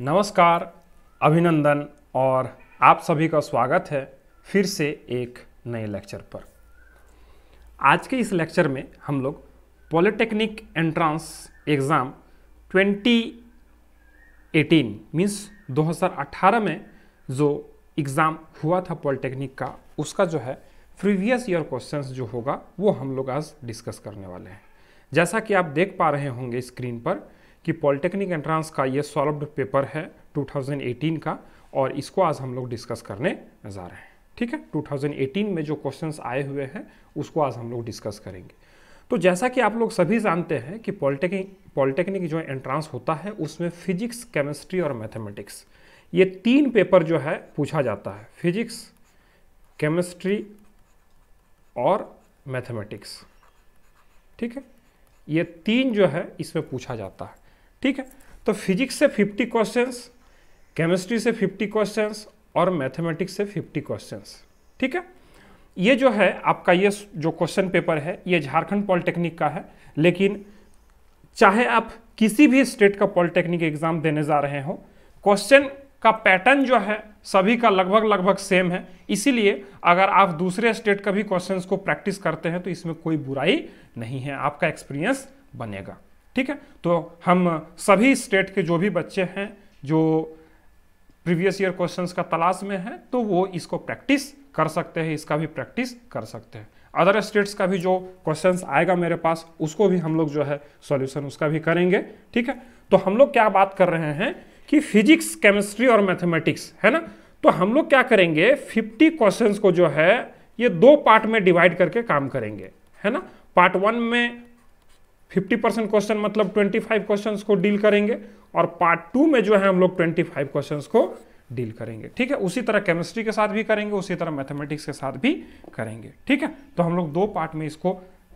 नमस्कार अभिनंदन और आप सभी का स्वागत है फिर से एक नए लेक्चर पर आज के इस लेक्चर में हम लोग पॉलिटेक्निक एंट्रांस एग्ज़ाम 2018 मींस 2018 में जो एग्ज़ाम हुआ था पॉलिटेक्निक का उसका जो है प्रीवियस ईयर क्वेश्चंस जो होगा वो हम लोग आज डिस्कस करने वाले हैं जैसा कि आप देख पा रहे होंगे स्क्रीन पर कि पॉलिटेक्निक एंट्रांस का ये सॉल्व्ड पेपर है 2018 का और इसको आज हम लोग डिस्कस करने जा रहे हैं ठीक है 2018 में जो क्वेश्चंस आए हुए हैं उसको आज हम लोग डिस्कस करेंगे तो जैसा कि आप लोग सभी जानते हैं कि पॉलिटेक्निक पॉलिटेक्निक जो एंट्रांस होता है उसमें फिजिक्स केमिस्ट्री और मैथमेटिक्स ये तीन पेपर जो है पूछा जाता है फिजिक्स केमिस्ट्री और मैथमेटिक्स ठीक है ये तीन जो है इसमें पूछा जाता है ठीक है तो फिजिक्स से 50 क्वेश्चंस केमिस्ट्री से 50 क्वेश्चंस और मैथमेटिक्स से 50 क्वेश्चंस ठीक है ये जो है आपका ये जो क्वेश्चन पेपर है ये झारखंड पॉलिटेक्निक का है लेकिन चाहे आप किसी भी स्टेट का पॉलिटेक्निक एग्जाम देने जा रहे हो क्वेश्चन का पैटर्न जो है सभी का लगभग लगभग सेम है इसीलिए अगर आप दूसरे स्टेट का भी क्वेश्चंस को प्रैक्टिस करते हैं तो इसमें कोई बुराई नहीं है आपका एक्सपीरियंस बनेगा ठीक है तो हम सभी स्टेट के जो भी बच्चे हैं जो प्रीवियस ईयर क्वेश्चंस का तलाश में है तो वो इसको प्रैक्टिस कर सकते हैं इसका भी प्रैक्टिस कर सकते हैं अदर स्टेट्स का भी जो क्वेश्चंस आएगा मेरे पास उसको भी हम लोग जो है सॉल्यूशन उसका भी करेंगे ठीक है तो हम लोग क्या बात कर रहे हैं कि फिजिक्स केमिस्ट्री और मैथमेटिक्स है ना तो हम लोग क्या करेंगे 50 क्वेश्चंस को जो है ये दो पार्ट में डिवाइड करके काम करेंगे है ना पार्ट वन में फिफ्टी परसेंट क्वेश्चन मतलब ट्वेंटी फाइव क्वेश्चन को डील करेंगे और पार्ट टू में जो है हम लोग ट्वेंटी फाइव क्वेश्चन को डील करेंगे ठीक है उसी तरह केमिस्ट्री के साथ भी करेंगे उसी तरह मैथमेटिक्स के साथ भी करेंगे ठीक है तो हम लोग दो पार्ट में इसको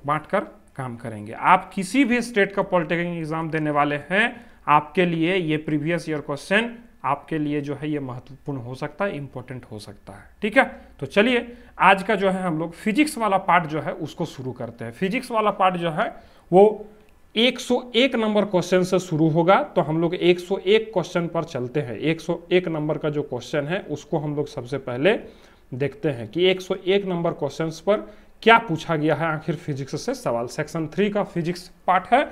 बांट कर काम करेंगे आप किसी भी स्टेट का पॉलिटेक्निक एग्जाम देने वाले हैं आपके लिए ये प्रीवियस ईयर क्वेश्चन आपके लिए जो है ये महत्वपूर्ण हो सकता है इंपॉर्टेंट हो सकता है ठीक है तो चलिए आज का जो है हम लोग फिजिक्स वाला पार्ट जो है उसको शुरू करते हैं फिजिक्स वाला पार्ट जो है वो 101 नंबर क्वेश्चन से शुरू होगा तो हम लोग 101 क्वेश्चन पर चलते हैं 101 नंबर का जो क्वेश्चन है उसको हम लोग सबसे पहले देखते हैं कि 101 नंबर क्वेश्चन पर क्या पूछा गया है आखिर फिजिक्स से सवाल सेक्शन थ्री का फिजिक्स पार्ट है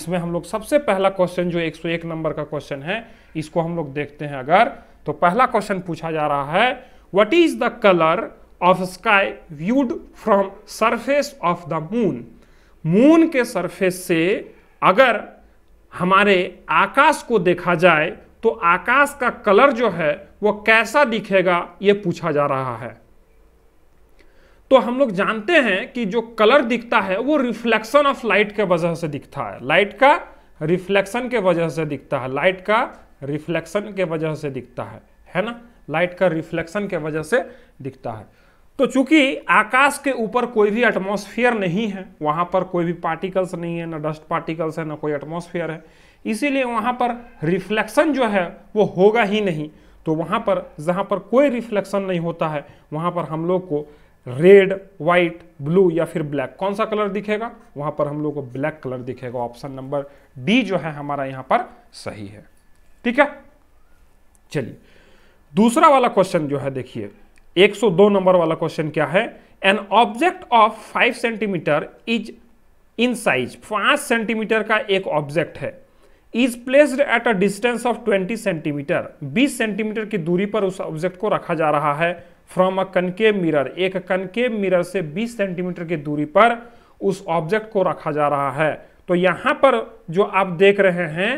इसमें हम लोग सबसे पहला क्वेश्चन जो 101 नंबर का क्वेश्चन है इसको हम लोग देखते हैं अगर तो पहला क्वेश्चन पूछा जा रहा है what is the colour of sky viewed from surface of the moon moon के सरफेस से अगर हमारे आकाश को देखा जाए तो आकाश का कलर जो है वो कैसा दिखेगा ये पूछा जा रहा है तो हम लोग जानते हैं कि जो कलर दिखता है वो रिफ्लेक्शन ऑफ लाइट के वजह से दिखता है लाइट का रिफ्लेक्शन के वजह से दिखता है लाइट का रिफ्लेक्शन के वजह से दिखता है है ना लाइट का रिफ्लेक्शन के वजह से दिखता है तो चूंकि आकाश के ऊपर कोई भी एटमॉस्फेयर नहीं है वहां पर कोई भी पार्टिकल्स नहीं है ना डस्ट पार्टिकल्स है ना कोई एटमॉस्फेयर है इसीलिए वहां पर रिफ्लेक्शन जो है वो होगा ही नहीं तो वहां पर जहां पर कोई रिफ्लेक्शन नहीं होता है वहां पर हम लोग को रेड वाइट ब्लू या फिर ब्लैक कौन सा कलर दिखेगा वहां पर हम लोग को ब्लैक कलर दिखेगा ऑप्शन नंबर डी जो है हमारा यहां पर सही है ठीक है चलिए दूसरा वाला क्वेश्चन जो है देखिए 102 नंबर वाला क्वेश्चन क्या है an object of 5 centimetre is in size 5 centimetre का एक ऑब्जेक्ट है is placed at a distance of 20 centimetre 20 centimetre की दूरी पर उस ऑब्जेक्ट को रखा जा रहा है फ्रॉम अ कनकेव मिरर एक कनकेव मिरर से 20 सेंटीमीटर की दूरी पर उस ऑब्जेक्ट को रखा जा रहा है तो यहां पर जो आप देख रहे हैं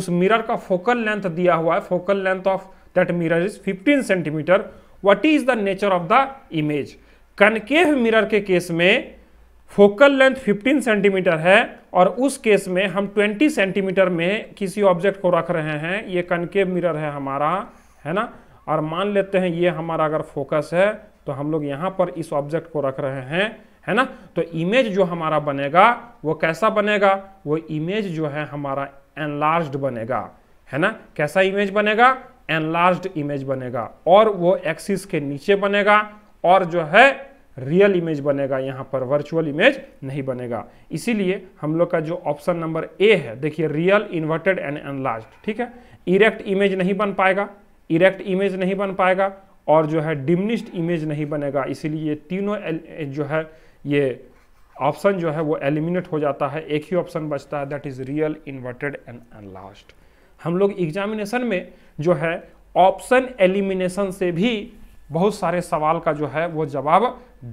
उस मिरर का फोकल लेंथ दिया हुआ है focal length of that mirror is 15 centimetre what is the nature of the image concave mirror के केस में फोकल लेंथ 15 सेंटीमीटर है और उस केस में हम 20 सेंटीमीटर में किसी ऑब्जेक्ट को रख रहे हैं ये कनकेव मिरर है हमारा है ना और मान लेते हैं ये हमारा अगर फोकस है तो हम लोग यहाँ पर इस ऑब्जेक्ट को रख रहे हैं है ना तो इमेज जो हमारा बनेगा वो कैसा बनेगा वो इमेज जो है हमारा एनलार्ज बनेगा है ना कैसा इमेज बनेगा एनलार्ज इमेज बनेगा और वो एक्सिस के नीचे बनेगा और जो है रियल इमेज बनेगा यहाँ पर वर्चुअल इमेज नहीं बनेगा इसीलिए हम लोग का जो ऑप्शन नंबर ए है देखिए रियल इन्वर्टेड एंड एनलार्ज ठीक है इरेक्ट इमेज नहीं बन पाएगा इरेक्ट इमेज नहीं बन पाएगा और जो है डिमनिस्ट इमेज नहीं बनेगा इसीलिए ये तीनों जो है ये ऑप्शन जो है वो एलिमिनेट हो जाता है एक ही ऑप्शन बचता है that is real inverted and and last हम लोग एग्जामिनेशन में जो है ऑप्शन एलिमिनेशन से भी बहुत सारे सवाल का जो है वो जवाब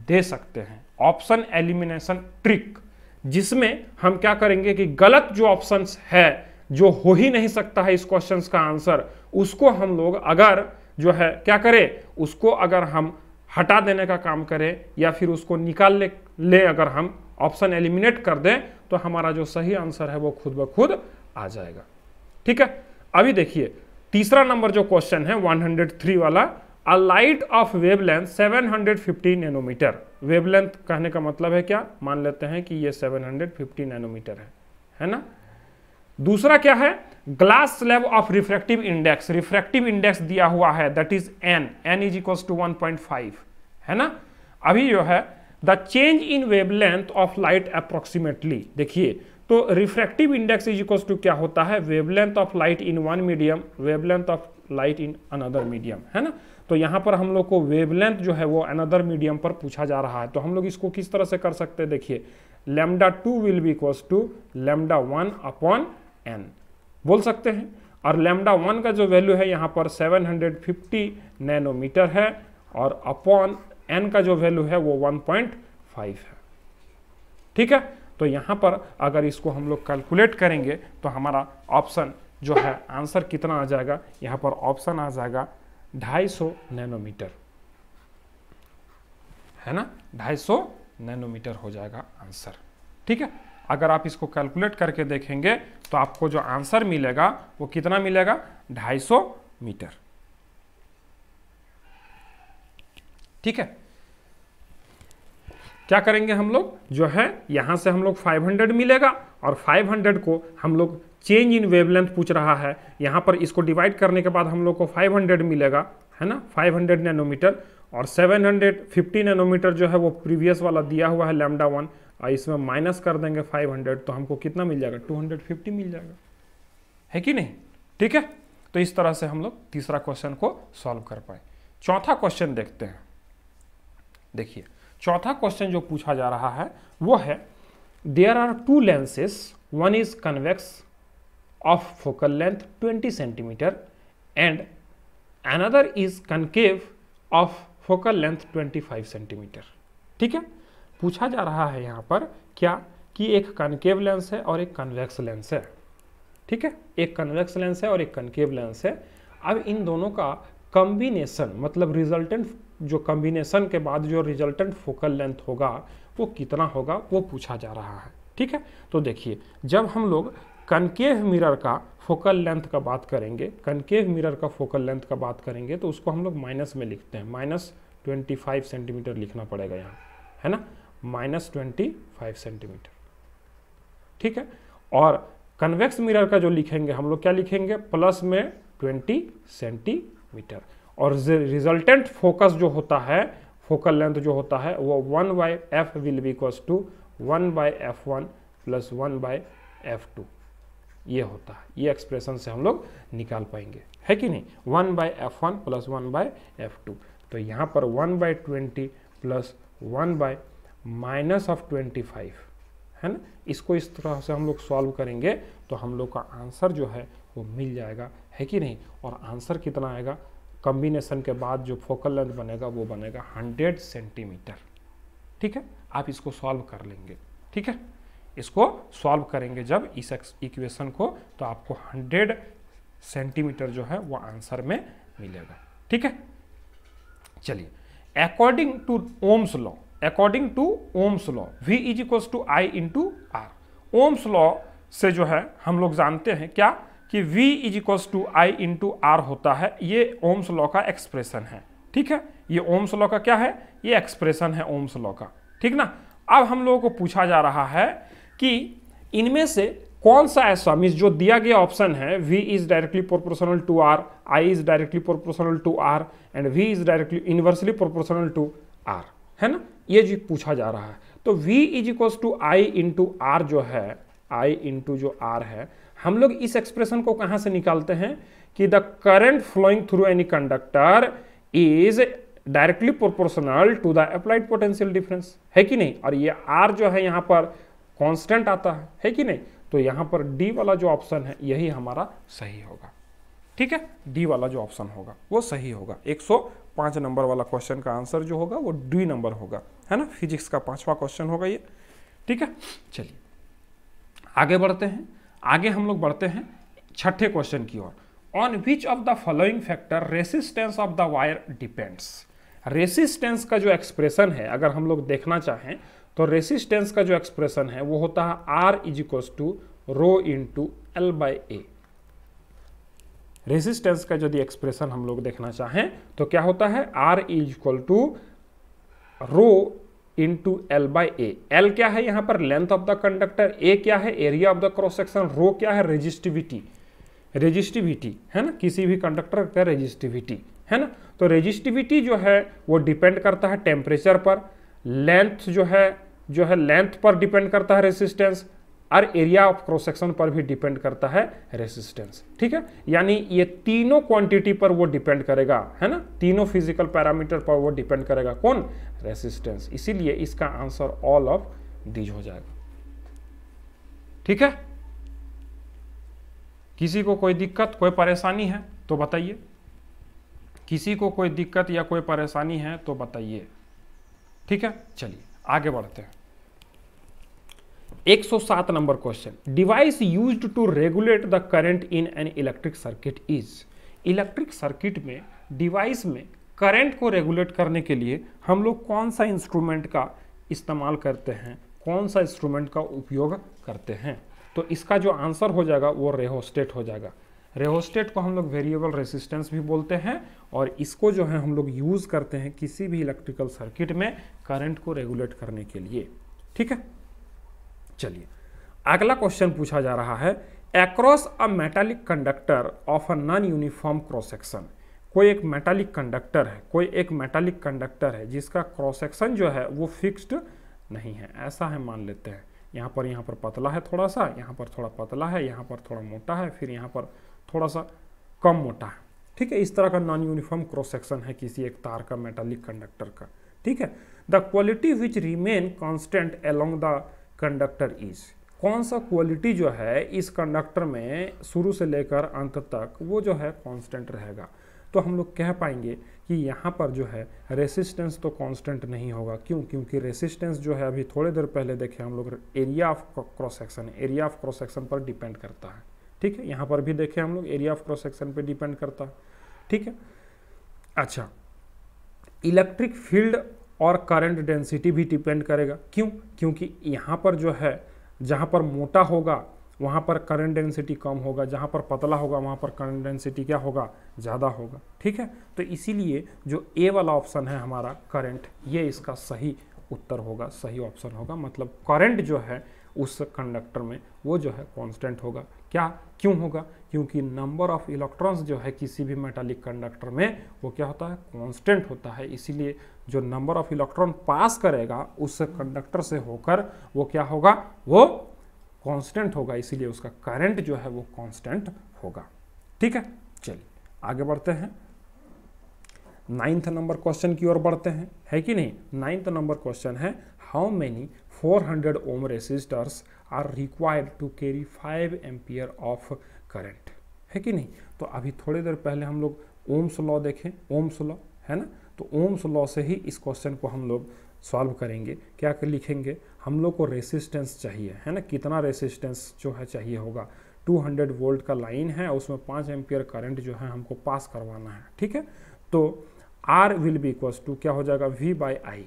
दे सकते हैं ऑप्शन एलिमिनेशन ट्रिक जिसमें हम क्या करेंगे कि गलत जो ऑप्शंस है जो हो ही नहीं सकता है इस क्वेश्चन का आंसर उसको हम लोग अगर जो है क्या करें उसको अगर हम हटा देने का काम करें या फिर उसको निकाल ले, ले अगर हम ऑप्शन एलिमिनेट कर दें तो हमारा जो सही आंसर है वो खुद ब खुद आ जाएगा ठीक है अभी देखिए तीसरा नंबर जो क्वेश्चन है 103 वाला a light of wavelength 750 nanometre wavelength कहने का मतलब है क्या मान लेते हैं कि ये 750 नैनोमीटर है है ना दूसरा क्या है glass slab of refractive index refractive index दिया हुआ है that is n n is equals to one है ना अभी जो है the change in wavelength of light approximately देखिए तो refractive index is equal to क्या होता है wavelength of light in one medium wavelength of light in another medium है ना तो यहाँ पर हम लोग को वेवलेंथ जो है वो अनदर मीडियम पर पूछा जा रहा है तो हम लोग इसको किस तरह से कर सकते हैं देखिए lambda two will be equals to lambda one upon n बोल सकते हैं और लेमडा वन का जो वैल्यू है यहाँ पर 750 नैनोमीटर है और अपॉन एन का जो वैल्यू है वो 1.5 है ठीक है तो यहाँ पर अगर इसको हम लोग कैलकुलेट करेंगे तो हमारा ऑप्शन जो है आंसर कितना आ जाएगा यहाँ पर ऑप्शन आ जाएगा 250 नैनोमीटर है ना 250 नैनोमीटर हो जाएगा आंसर ठीक है अगर आप इसको कैलकुलेट करके देखेंगे तो आपको जो आंसर मिलेगा वो कितना मिलेगा 250 मीटर ठीक है क्या करेंगे हम लोग जो है यहाँ से हम लोग 500 मिलेगा और 500 को हम लोग चेंज इन वेवलेंथ पूछ रहा है यहाँ पर इसको डिवाइड करने के बाद हम लोग को 500 मिलेगा है ना 500 नैनोमीटर और 750 नैनोमीटर जो है वो प्रीवियस वाला दिया हुआ है लेमडा वन और इसमें माइनस कर देंगे 500 तो हमको कितना मिल जाएगा 250 मिल जाएगा है कि नहीं ठीक है तो इस तरह से हम लोग तीसरा क्वेश्चन को सॉल्व कर पाए चौथा क्वेश्चन देखते हैं देखिए चौथा क्वेश्चन जो पूछा जा रहा है वो है there are two lenses one is convex of focal length 20 centimetre and another is concave of focal length 25 centimetre ठीक है पूछा जा रहा है यहाँ पर क्या कि एक कनकेव लेंस है और एक कन्वेक्स लेंस है ठीक है एक कन्वेक्स लेंस है और एक कनकेव लेंस है अब इन दोनों का कम्बिनेसन मतलब रिजल्टेंट जो कम्बिनेसन के बाद जो रिजल्टेंट फोकल लेंथ होगा वो कितना होगा वो पूछा जा रहा है ठीक है तो देखिए जब हम लोग कनकेव मिरर का फोकल लेंथ का बात करेंगे कनकेव मिरर का फोकल लेंथ का बात करेंगे तो उसको हम लोग माइनस में लिखते हैं माइनस ट्वेंटी फाइव सेंटीमीटर लिखना पड़ेगा यहाँ है ना माइनस ट्वेंटी फाइव सेंटीमीटर ठीक है और कन्वेक्स मिरर का जो लिखेंगे हम लोग क्या लिखेंगे प्लस में ट्वेंटी सेंटी मीटर और रिजल्टेंट फोकस जो होता है फोकल लेंथ जो होता है वो one by f will be equals to one by f one plus one by f two ये होता है ये एक्सप्रेशन से हम लोग निकाल पाएंगे है कि नहीं one by f one plus one by f two तो यहाँ पर one by twenty plus one by minus of twenty five है ना इसको इस तरह से हम लोग सॉल्व करेंगे तो हम लोग का आंसर जो है वो मिल जाएगा है कि नहीं और आंसर कितना आएगा कम्बिनेशन के बाद जो फोकल लेंथ बनेगा वो बनेगा 100 सेंटीमीटर ठीक है आप इसको सॉल्व कर लेंगे ठीक है इसको सॉल्व करेंगे जब इस इक्वेशन को तो आपको 100 सेंटीमीटर जो है वो आंसर में मिलेगा ठीक है चलिए according to Ohm's law according to Ohm's law V is equals to I into R Ohm's law से जो है हम लोग जानते हैं क्या कि V is equals to I into R होता है ये ओम्स लॉ का एक्सप्रेशन है ठीक है ये ओम्स लॉ का क्या है ये एक्सप्रेशन है ओम्स लॉ का ठीक ना अब हम लोगों को पूछा जा रहा है कि इनमें से कौन सा ऐसा मीन्स जो दिया गया ऑप्शन है V is directly proportional to R I is directly proportional to R and V is directly inversely proportional to R है ना ये जो पूछा जा रहा है तो V is equals to I into R जो है आई इंटू जो आर है हम लोग इस एक्सप्रेशन को कहां से निकालते हैं कि the current flowing through any conductor is directly proportional to the applied potential difference है कि नहीं और ये आर जो है यहां पर कांस्टेंट आता है है कि नहीं तो यहां पर डी वाला जो ऑप्शन है यही हमारा सही होगा ठीक है डी वाला जो ऑप्शन होगा वो सही होगा 105 नंबर वाला क्वेश्चन का आंसर जो होगा वो डी नंबर होगा है ना फिजिक्स का पांचवा क्वेश्चन होगा ये ठीक है चलिए आगे बढ़ते हैं आगे हम लोग बढ़ते हैं छठे क्वेश्चन की ओर on which of the following factor resistance of the wire depends resistance का जो एक्सप्रेशन है अगर हम लोग देखना चाहें तो रेसिस्टेंस का जो एक्सप्रेशन है वो होता है R is equal to rho into L by A resistance का यदि एक्सप्रेशन हम लोग देखना चाहें तो क्या होता है R is equal to rho into L by A L क्या है यहां पर length of the conductor A क्या है area of the cross section rho क्या है रेजिस्टिविटी रेजिस्टिविटी है ना किसी भी कंडक्टर का रेजिस्टिविटी है ना तो रेजिस्टिविटी जो है वो डिपेंड करता है टेम्परेचर पर लेंथ जो है जो है लेंथ पर डिपेंड करता है रेसिस्टेंस और एरिया ऑफ क्रॉस सेक्शन पर भी डिपेंड करता है रेसिस्टेंस ठीक है यानी ये तीनों क्वांटिटी पर वो डिपेंड करेगा है ना तीनों फिजिकल पैरामीटर पर वो डिपेंड करेगा कौन रेसिस्टेंस इसीलिए इसका आंसर ऑल ऑफ डीज हो जाएगा ठीक है किसी को कोई दिक्कत कोई परेशानी है तो बताइए किसी को कोई दिक्कत या कोई परेशानी है तो बताइए ठीक है चलिए आगे बढ़ते हैं 107 number question device used to regulate the current in an electric circuit is electric circuit में डिवाइस में करंट को रेगुलेट करने के लिए हम लोग कौन सा इंस्ट्रूमेंट का इस्तेमाल करते हैं कौन सा इंस्ट्रूमेंट का उपयोग करते हैं तो इसका जो आंसर हो जाएगा वो रेहोस्टेट हो जाएगा रेहोस्टेट को हम लोग वेरिएबल रेसिस्टेंस भी बोलते हैं और इसको जो है हम लोग यूज़ करते हैं किसी भी इलेक्ट्रिकल सर्किट में करंट को रेगुलेट करने के लिए ठीक है चलिए अगला क्वेश्चन पूछा जा रहा है across a metallic conductor of a non uniform cross section कोई एक मेटालिक कंडक्टर है कोई एक मेटालिक कंडक्टर है जिसका क्रॉस सेक्शन जो है वो फिक्स्ड नहीं है ऐसा है मान लेते हैं यहाँ पर यहाँ पर पतला है थोड़ा सा यहाँ पर थोड़ा पतला है यहाँ पर थोड़ा मोटा है फिर यहाँ पर थोड़ा सा कम मोटा है ठीक है इस तरह का नॉन यूनिफॉर्म क्रॉस सेक्शन है किसी एक तार का मेटालिक कंडक्टर का ठीक है the quality which remain constant along the conductor is कौन सा क्वालिटी जो है इस कंडक्टर में शुरू से लेकर अंत तक वो जो है कांस्टेंट रहेगा तो हम लोग कह पाएंगे कि यहाँ पर जो है रेसिस्टेंस तो कांस्टेंट नहीं होगा क्यों क्योंकि रेसिस्टेंस जो है अभी थोड़ी देर पहले देखे हम लोग area of cross section area of cross section पर डिपेंड करता है ठीक है यहाँ पर भी देखे हम लोग एरिया ऑफ क्रॉस सेक्शन पर डिपेंड करता है ठीक है अच्छा इलेक्ट्रिक फील्ड और करंट डेंसिटी भी डिपेंड करेगा क्यों क्योंकि यहाँ पर जो है जहाँ पर मोटा होगा वहाँ पर करंट डेंसिटी कम होगा जहाँ पर पतला होगा वहाँ पर करंट डेंसिटी क्या होगा ज़्यादा होगा ठीक है तो इसीलिए जो ए वाला ऑप्शन है हमारा करंट ये इसका सही उत्तर होगा सही ऑप्शन होगा मतलब करंट जो है उस कंडक्टर में वो जो है कांस्टेंट होगा क्या क्यों होगा क्योंकि नंबर ऑफ इलेक्ट्रॉन्स जो है किसी भी मेटालिक कंडक्टर में वो क्या होता है कांस्टेंट होता है इसीलिए जो नंबर ऑफ इलेक्ट्रॉन पास करेगा उस कंडक्टर से होकर वो क्या होगा वो कांस्टेंट होगा इसीलिए उसका करंट जो है वो कांस्टेंट होगा ठीक है चलिए आगे बढ़ते हैं नाइन्थ नंबर क्वेश्चन की ओर बढ़ते हैं है कि नहीं नाइन्थ नंबर क्वेश्चन है how many 400 ohm resistors are required to carry five ampere of current है कि नहीं तो अभी थोड़ी देर पहले हम लोग ओम्स लॉ देखें ओम्स लॉ है ना तो ओम्स लॉ से ही इस क्वेश्चन को हम लोग सॉल्व करेंगे क्या कर लिखेंगे हम लोग को रेसिस्टेंस चाहिए है ना कितना रेसिस्टेंस जो है चाहिए होगा 200 वोल्ट का लाइन है उसमें 5 एम्पियर करंट जो है हमको पास करवाना है ठीक है तो R will be equals to क्या हो जाएगा V बाई आई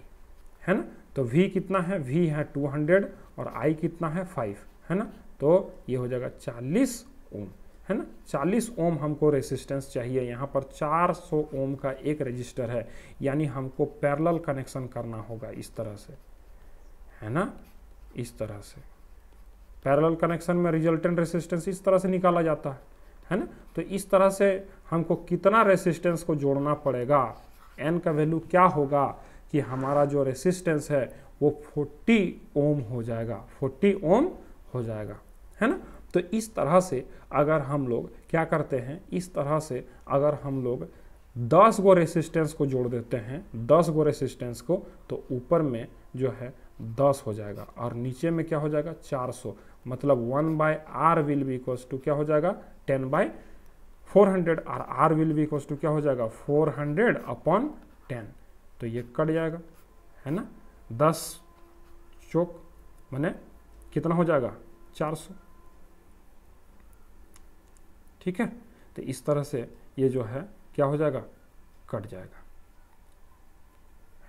है ना तो V कितना है V है 200 और आई कितना है फाइव है ना तो ये हो जाएगा चालीस ओम है ना 40 ओम हमको रेसिस्टेंस चाहिए यहाँ पर 400 ओम का एक रजिस्टर है यानी हमको पैरल कनेक्शन करना होगा इस तरह से है ना इस तरह से पैरल कनेक्शन में रिजल्टेंट रेसिस्टेंस इस तरह से निकाला जाता है है ना तो इस तरह से हमको कितना रेसिस्टेंस को जोड़ना पड़ेगा एन का वैल्यू क्या होगा कि हमारा जो रेसिस्टेंस है वो 40 ओम हो जाएगा 40 ओम हो जाएगा है ना तो इस तरह से अगर हम लोग क्या करते हैं इस तरह से अगर हम लोग 10 गो रेसिस्टेंस को जोड़ देते हैं 10 गो रेसिस्टेंस को तो ऊपर में जो है 10 हो जाएगा और नीचे में क्या हो जाएगा 400 मतलब 1 by R will be equals to क्या हो जाएगा 10 बाय 400 और R will be equal to क्या हो जाएगा 400 अपॉन टेन तो ये कट जाएगा है ना दस चौक मैंने कितना हो जाएगा चार सौ ठीक है तो इस तरह से ये जो है क्या हो जाएगा कट जाएगा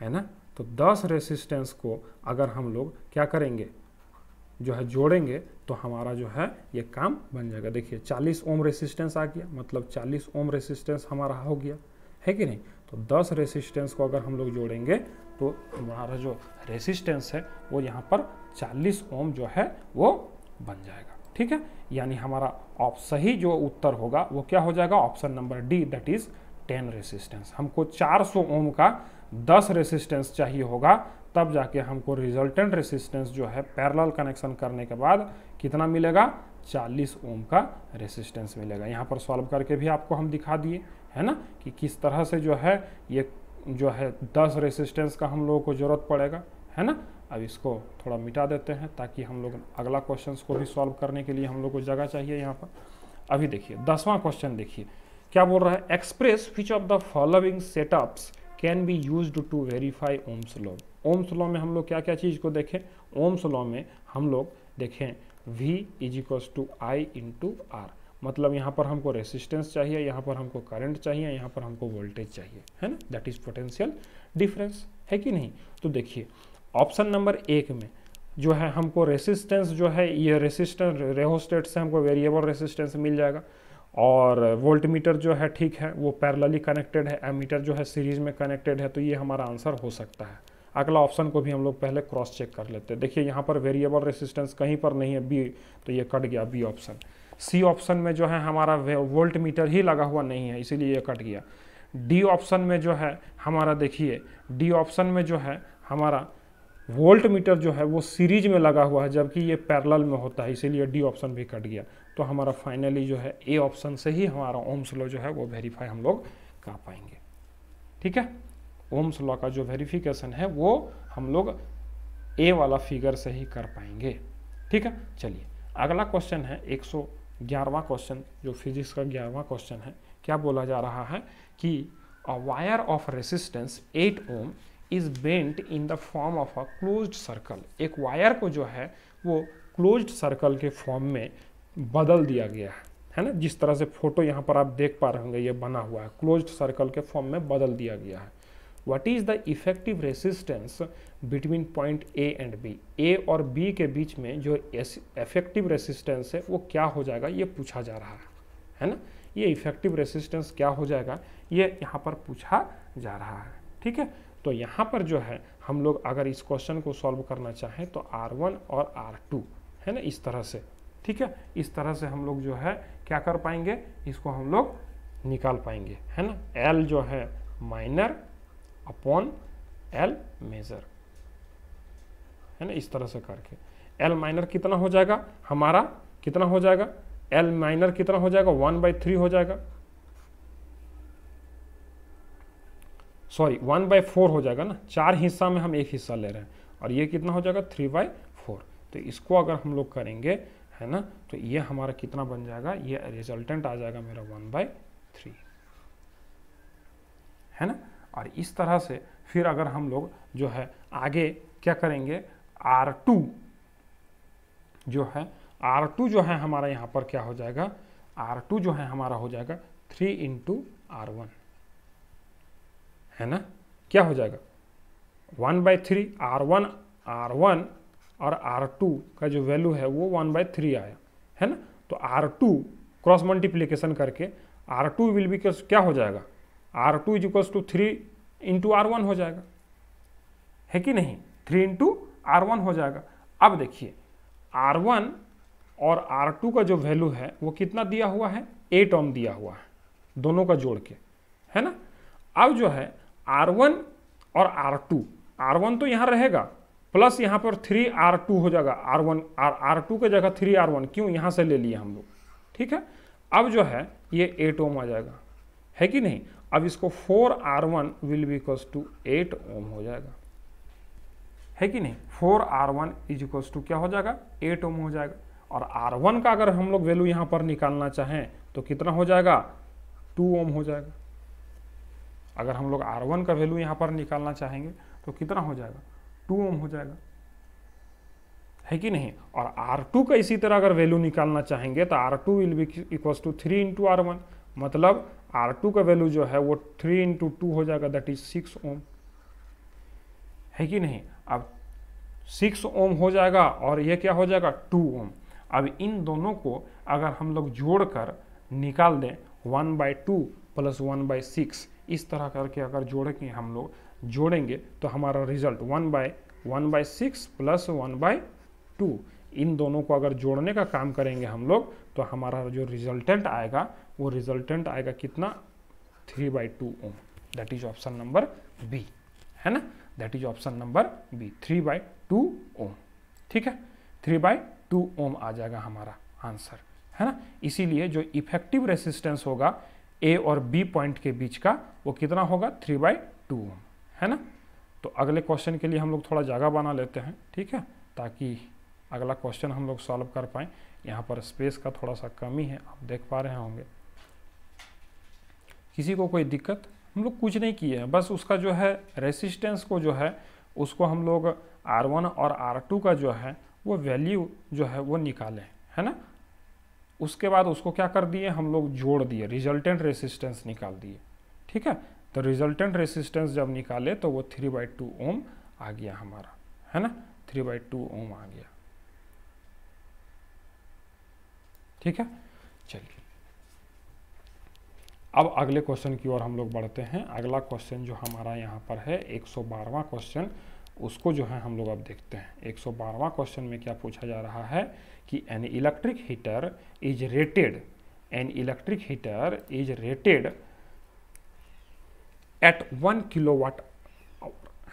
है ना तो दस रेसिस्टेंस को अगर हम लोग क्या करेंगे जो है जोड़ेंगे तो हमारा जो है ये काम बन जाएगा देखिए 40 ओम रेसिस्टेंस आ गया मतलब 40 ओम रेसिस्टेंस हमारा हो गया है कि नहीं तो 10 रेसिस्टेंस को अगर हम लोग जोड़ेंगे तो हमारा जो रेसिस्टेंस है वो यहाँ पर 40 ओम जो है वो बन जाएगा ठीक है यानी हमारा आप सही जो उत्तर होगा वो क्या हो जाएगा option number D that is 10 resistance हमको 400 ओम का 10 रेसिस्टेंस चाहिए होगा तब जाके हमको रिजल्टेंट रेसिस्टेंस जो है पैरल कनेक्शन करने के बाद कितना मिलेगा 40 ओम का रेसिस्टेंस मिलेगा यहाँ पर सॉल्व करके भी आपको हम दिखा दिए है ना कि किस तरह से जो है ये जो है दस रेसिस्टेंस का हम लोगों को ज़रूरत पड़ेगा है ना अब इसको थोड़ा मिटा देते हैं ताकि हम लोग अगला क्वेश्चन को भी सॉल्व करने के लिए हम लोग को जगह चाहिए यहाँ पर अभी देखिए दसवां क्वेश्चन देखिए क्या बोल रहा है express which of the following setups can be use to verify Ohm's law Ohm's law में हम लोग क्या क्या चीज़ को देखें ओम्स लॉ में हम लोग देखें V is equals to I into R मतलब यहाँ पर हमको रेसिस्टेंस चाहिए यहाँ पर हमको करंट चाहिए यहाँ पर हमको वोल्टेज चाहिए है ना दैट इज़ पोटेंशियल डिफरेंस है कि नहीं तो देखिए ऑप्शन नंबर एक में जो है हमको रेसिस्टेंस जो है ये रेसिस्टेंस रेहोस्टेट से हमको वेरिएबल रेसिस्टेंस मिल जाएगा और वोल्ट मीटर जो है ठीक है वो पैरलली कनेक्टेड है एमीटर जो है सीरीज में कनेक्टेड है तो ये हमारा आंसर हो सकता है अगला ऑप्शन को भी हम लोग पहले क्रॉस चेक कर लेते हैं देखिए यहाँ पर वेरिएबल रेसिस्टेंस कहीं पर नहीं है बी तो ये कट गया बी ऑप्शन सी ऑप्शन में जो है हमारा वोल्ट मीटर ही लगा हुआ नहीं है इसीलिए ये कट गया डी ऑप्शन में जो है हमारा देखिए डी ऑप्शन में जो है हमारा वोल्ट मीटर जो है वो सीरीज में लगा हुआ है जबकि ये पैरल में होता है इसीलिए डी ऑप्शन भी कट गया तो हमारा फाइनली जो है ए ऑप्शन से ही हमारा ओम्स लॉ जो है वो वेरीफाई हम लोग कर पाएंगे ठीक है ओम्स लॉ का जो वेरिफिकेशन है वो हम लोग ए वाला फिगर से ही कर पाएंगे ठीक है चलिए अगला क्वेश्चन है एक सौ ग्यारहवा क्वेश्चन जो फिजिक्स का ग्यारहवा क्वेश्चन है क्या बोला जा रहा है कि a wire of resistance eight ohm is bent in the form of a closed circle एक वायर को जो है वो क्लोज्ड सर्कल के फॉर्म में बदल दिया गया है है ना जिस तरह से फोटो यहाँ पर आप देख पा रहे होंगे ये बना हुआ है क्लोज्ड सर्कल के फॉर्म में बदल दिया गया है what is the effective resistance between point A and B A और बी के बीच में जो इफेक्टिव रेसिस्टेंस है वो क्या हो जाएगा ये पूछा जा रहा है है ना ये इफेक्टिव रेसिस्टेंस क्या हो जाएगा ये यहाँ पर पूछा जा रहा है ठीक है तो यहाँ पर जो है हम लोग अगर इस क्वेश्चन को सॉल्व करना चाहें तो वन और टू है ना इस तरह से ठीक है इस तरह से हम लोग जो है क्या कर पाएंगे इसको हम लोग निकाल पाएंगे है ना L जो है माइनर अपॉन एल मेजर है ना इस तरह से करके एल माइनर कितना हो जाएगा हमारा कितना हो जाएगा एल माइनर कितना हो जाएगा वन बाई थ्री हो जाएगा सॉरी वन बाई फोर हो जाएगा ना चार हिस्सा में हम एक हिस्सा ले रहे हैं और ये कितना हो जाएगा थ्री बाई फोर तो इसको अगर हम लोग करेंगे है ना तो ये हमारा कितना बन जाएगा ये रिजल्टेंट आ जाएगा मेरा वन बाई थ्री है ना और इस तरह से फिर अगर हम लोग जो है आगे क्या करेंगे R2 जो है R2 जो है हमारा यहाँ पर क्या हो जाएगा R2 जो है हमारा हो जाएगा थ्री इंटू आर वन है ना क्या हो जाएगा one by three R one R one और आर टू का जो वैल्यू है वो वन बाई थ्री आया है ना तो आर टू क्रॉस मल्टीप्लीकेशन करके आर टू विल बी क्या हो जाएगा R two is equals to three into R one हो जाएगा है कि नहीं थ्री इंटू आर वन हो जाएगा अब देखिए आर वन और आर टू का जो वैल्यू है वो कितना दिया हुआ है एट ओम दिया हुआ है दोनों का जोड़ के है ना अब जो है आर वन और आर टू आर वन तो यहाँ रहेगा प्लस यहाँ पर थ्री आर टू हो जाएगा R one R R two की जगह थ्री आर वन क्यों यहाँ से ले लिए हम लोग ठीक है अब जो है ये एट ओम आ जाएगा है कि नहीं अब इसको four R one will be equal to eight ohm हो जाएगा है कि नहीं four R one is equal to क्या हो जाएगा एट ओम हो जाएगा और आर वन का अगर हम लोग वैल्यू यहां पर निकालना चाहें तो कितना हो जाएगा टू ओम हो जाएगा अगर हम लोग आर वन का वैल्यू यहां पर निकालना चाहेंगे तो कितना हो जाएगा टू ओम हो जाएगा है कि नहीं और आर टू का इसी तरह अगर वैल्यू निकालना चाहेंगे तो R two will be equal to three into R one मतलब आर टू का वैल्यू जो है वो थ्री इंटू टू हो जाएगा दैट इज सिक्स ओम है कि नहीं अब सिक्स ओम हो जाएगा और ये क्या हो जाएगा टू ओम अब इन दोनों को अगर हम लोग जोड़कर निकाल दें one by two plus one by six इस तरह करके अगर जोड़ के हम लोग जोड़ेंगे तो हमारा result one by one by six plus one by two इन दोनों को अगर जोड़ने का काम करेंगे हम लोग तो हमारा जो रिजल्टेंट आएगा वो रिजल्टेंट आएगा कितना three by two ohm that is option number B है ना that is option number B three by two ohm ठीक है थ्री बाई टू ओम आ जाएगा हमारा आंसर है ना इसीलिए जो इफेक्टिव रेसिस्टेंस होगा ए और बी पॉइंट के बीच का वो कितना होगा थ्री बाई टू ओम है ना तो अगले क्वेश्चन के लिए हम लोग थोड़ा जगह बना लेते हैं ठीक है ताकि अगला क्वेश्चन हम लोग सॉल्व कर पाएँ यहाँ पर स्पेस का थोड़ा सा कमी है आप देख पा रहे होंगे किसी को कोई दिक्कत हम लोग कुछ नहीं किए हैं बस उसका जो है रेसिस्टेंस को जो है उसको हम लोग R1 और R2 का जो है वो वैल्यू जो है वो निकालें है ना उसके बाद उसको क्या कर दिए हम लोग जोड़ दिए रिजल्टेंट रेसिस्टेंस निकाल दिए ठीक है तो रिजल्टेंट रेसिस्टेंस जब निकाले तो वो थ्री बाई टू ओम आ गया हमारा है ना थ्री बाई टू ओम आ गया ठीक है चलिए अब अगले क्वेश्चन की ओर हम लोग बढ़ते हैं अगला क्वेश्चन जो हमारा यहाँ पर है एक क्वेश्चन उसको जो है हम लोग अब देखते हैं एक क्वेश्चन में क्या पूछा जा रहा है कि an electric heater is rated an electric heater is rated at one kilo watt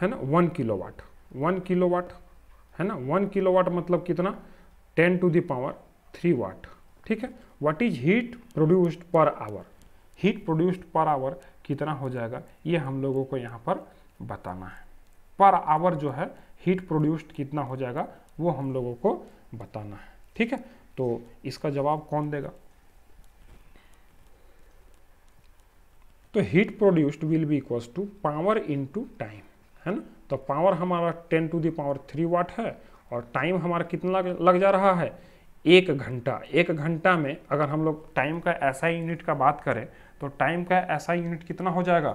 है ना one kilo watt one kilo watt है ना वन किलो वाट मतलब कितना ten to the power three watt ठीक है what is heat produced per hour heat produced per hour कितना हो जाएगा ये हम लोगों को यहाँ पर बताना है पर आवर जो है हीट प्रोड्यूस्ड कितना हो जाएगा वो हम लोगों को बताना है ठीक है तो इसका जवाब कौन देगा तो heat produced will be equals to power into time है ना तो पावर हमारा ten to the power three watt है और टाइम हमारा कितना लग जा रहा है एक घंटा एक घंटा में अगर हम लोग टाइम का ऐसा यूनिट का बात करें तो टाइम का ऐसा यूनिट कितना हो जाएगा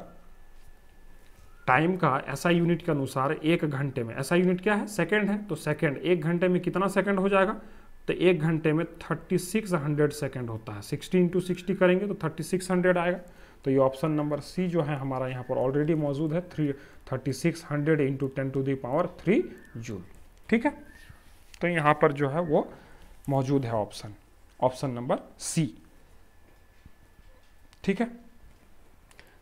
टाइम का ऐसा यूनिट के अनुसार एक घंटे में ऐसा यूनिट क्या है सेकंड है तो सेकंड एक घंटे में कितना सेकंड हो जाएगा तो एक घंटे में थर्टी सिक्स हंड्रेड सेकेंड होता है सिक्सटी इंटू सिक्सटी करेंगे तो थर्टी सिक्स हंड्रेड आएगा तो ये ऑप्शन नंबर सी जो है हमारा यहाँ पर ऑलरेडी मौजूद है three thirty six hundred into ten to the power three joule ठीक है तो यहाँ पर जो है वो मौजूद है ऑप्शन ऑप्शन नंबर सी ठीक है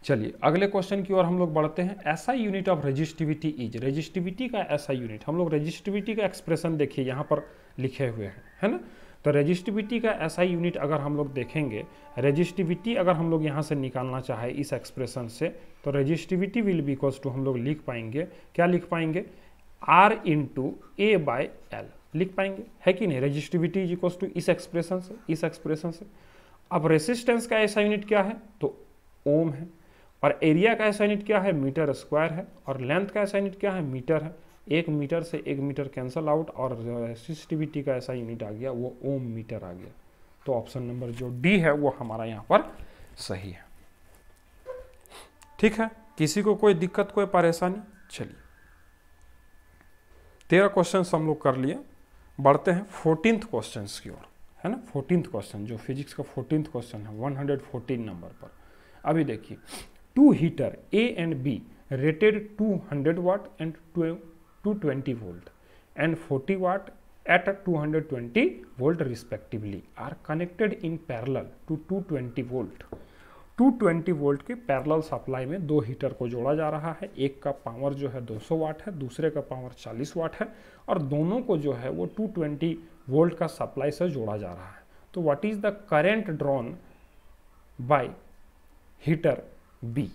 चलिए अगले क्वेश्चन की ओर हम लोग बढ़ते हैं ऐसा unit of resistivity is resistivity का ऐसा यूनिट हम लोग रजिस्टिविटी का एक्सप्रेशन देखिए यहां पर लिखे हुए हैं है ना तो रजिस्टिविटी का ऐसा यूनिट अगर हम लोग देखेंगे रजिस्टिविटी अगर हम लोग यहाँ से निकालना चाहे इस एक्सप्रेशन से तो resistivity will be equals to हम लोग लिख पाएंगे क्या लिख पाएंगे R into A by L लिख पाएंगे है कि नहीं रेजिस्टिविटी इज इक्वल टू इस एक्सप्रेशन से इस एक्सप्रेशन से अब रेसिस्टेंस का ऐसा यूनिट क्या है तो ओम है और एरिया का ऐसा यूनिट क्या है मीटर स्क्वायर है और लेंथ का ऐसा यूनिट क्या है मीटर है एक मीटर से एक मीटर कैंसल आउट और रेसिस्टिविटी का ऐसा यूनिट आ गया वो ओम मीटर आ गया तो ऑप्शन नंबर जो डी है वो हमारा यहाँ पर सही है ठीक है किसी को कोई दिक्कत कोई परेशानी चलिए तेरह क्वेश्चन हम लोग कर लिए बढ़ते हैं फोर्टीन क्वेश्चन की ओर है ना फोर्टीन क्वेश्चन जो फिजिक्स का फोर्टीन क्वेश्चन है वन हंड्रेड फोर्टीन नंबर पर अभी देखिए two heater A and B rated two hundred watt and two twenty volt and forty watt twenty 220 respectively are connected in parallel to two 220 volt 220 volt के parallel supply में दो heater को जोड़ा जा रहा है एक का पावर जो है 200 वाट है दूसरे का पावर 40 वाट है और दोनों को जो है वो 220 वोल्ट का सप्लाई से जोड़ा जा रहा है तो what is the current drawn by heater B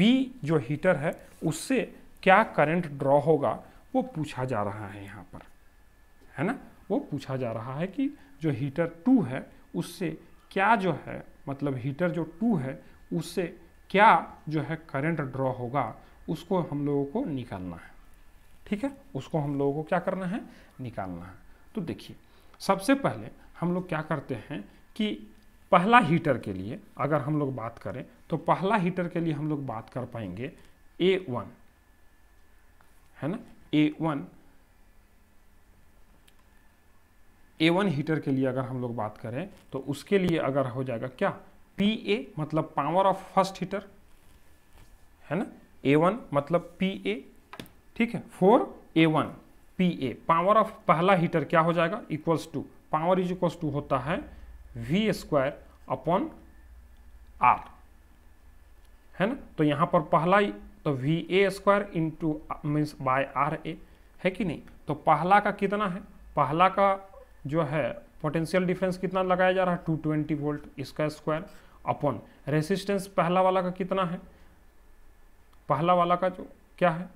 B जो हीटर है उससे क्या करंट ड्रॉ होगा वो पूछा जा रहा है यहाँ पर है ना वो पूछा जा रहा है कि जो हीटर टू है उससे क्या जो है मतलब हीटर जो टू है उससे क्या जो है करंट ड्रॉ होगा उसको हम लोगों को निकालना है ठीक है उसको हम लोगों को क्या करना है निकालना है तो देखिए सबसे पहले हम लोग क्या करते हैं कि पहला हीटर के लिए अगर हम लोग बात करें तो पहला हीटर के लिए हम लोग बात कर पाएंगे ए वन है ना A one A one heater के लिए अगर हम लोग बात करें तो उसके लिए अगर हो जाएगा क्या पी ए मतलब पावर ऑफ फर्स्ट हीटर है ना ए वन मतलब पी ए ठीक है for A one P A power of पहला हीटर क्या हो जाएगा equals to power is equals to होता है वी स्क्वायर अपॉन आर है ना तो यहां पर पहला तो V A square into means by R A है कि नहीं तो पहला का कितना है पहला का जो है पोटेंशियल डिफरेंस कितना लगाया जा रहा है टू ट्वेंटी वोल्ट इसका स्क्वायर अपॉन रेसिस्टेंस पहला वाला का कितना है पहला वाला का जो क्या है